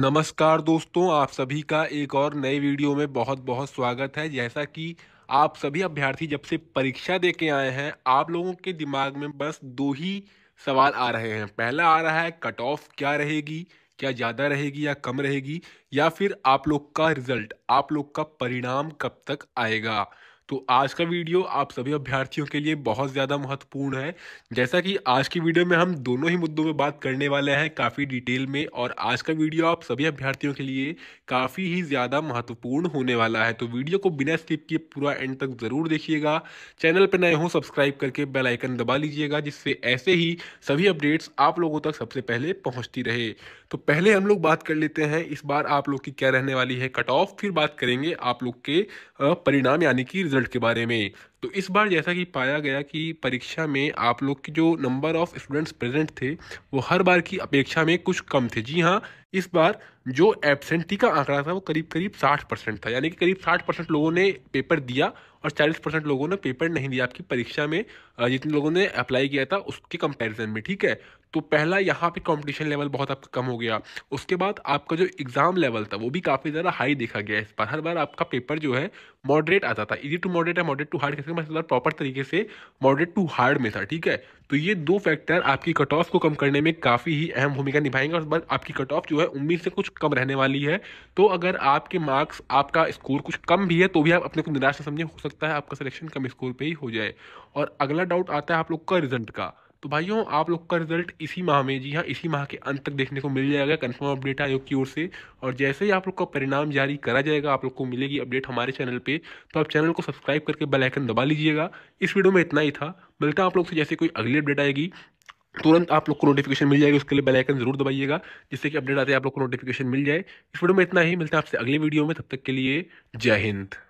नमस्कार दोस्तों आप सभी का एक और नए वीडियो में बहुत बहुत स्वागत है जैसा कि आप सभी अभ्यर्थी जब से परीक्षा दे के आए हैं आप लोगों के दिमाग में बस दो ही सवाल आ रहे हैं पहला आ रहा है कट ऑफ क्या रहेगी क्या ज़्यादा रहेगी या कम रहेगी या फिर आप लोग का रिजल्ट आप लोग का परिणाम कब तक आएगा तो आज का वीडियो आप सभी अभ्यर्थियों के लिए बहुत ज़्यादा महत्वपूर्ण है जैसा कि आज की वीडियो में हम दोनों ही मुद्दों पर बात करने वाले हैं काफ़ी डिटेल में और आज का वीडियो आप सभी अभ्यर्थियों के लिए काफ़ी ही ज़्यादा महत्वपूर्ण होने वाला है तो वीडियो को बिना स्किप किए पूरा एंड तक ज़रूर देखिएगा चैनल पर नए हों सब्सक्राइब करके बेलाइकन दबा लीजिएगा जिससे ऐसे ही सभी अपडेट्स आप लोगों तक सबसे पहले पहुँचती रहे तो पहले हम लोग बात कर लेते हैं इस बार आप लोग की क्या रहने वाली है कट ऑफ फिर बात करेंगे आप लोग के परिणाम यानी कि रिजल्ट के बारे में तो इस बार जैसा कि पाया गया कि परीक्षा में आप लोग के जो नंबर ऑफ स्टूडेंट्स प्रेजेंट थे वो हर बार की अपेक्षा में कुछ कम थे जी हाँ इस बार जो एबसेंटी का आंकड़ा था वो करीब करीब साठ परसेंट था यानी कि करीब साठ परसेंट लोगों ने पेपर दिया और चालीस परसेंट लोगों ने पेपर नहीं दिया आपकी परीक्षा में जितने लोगों ने अप्लाई किया था उसके कंपैरिजन में ठीक है तो पहला यहाँ पे कंपटीशन लेवल बहुत आपका कम हो गया उसके बाद आपका जो एग्ज़ाम लेवल था वो भी काफ़ी ज़्यादा हाई देखा गया इस बार हर बार आपका पेपर जो है मॉडरेट आता था इजी टू मॉडरेट या मॉडरेट टू हार्ड कैसे मतलब प्रॉपर तरीके से मॉडरेट टू हार्ड में था ठीक है तो ये दो फैक्टर आपकी कट ऑफ को कम करने में काफ़ी ही अहम भूमिका निभाएंगे और उस बार आपकी कट ऑफ जो है उम्मीद से कुछ कम रहने वाली है तो अगर आपके मार्क्स आपका स्कोर कुछ कम भी है तो भी आप अपने को निराश समझें हो सकता है आपका सिलेक्शन कम स्कोर पर ही हो जाए और अगला डाउट आता है आप लोग का रिजल्ट का तो भाइयों आप लोग का रिजल्ट इसी माह में जी हाँ इसी माह के अंत तक देखने को मिल जाएगा कंफर्म अपडेट आयोग की ओर से और जैसे ही आप लोग का परिणाम जारी करा जाएगा आप लोग को मिलेगी अपडेट हमारे चैनल पे तो आप चैनल को सब्सक्राइब करके बेलाइकन दबा लीजिएगा इस वीडियो में इतना ही था मिलता आप लोग से जैसे कोई अगली अपडेट आएगी तुरंत आप लोग को नोटिफिकेशन मिल जाएगी उसके लिए बेल आइकन जरूर दबाइएगा जिससे कि अपडेट आते हैं आप लोग को नोटिफिकेशन मिल जाए इस वीडियो में इतना ही मिलता है आपसे अगले वीडियो में तब तक के लिए जय हिंद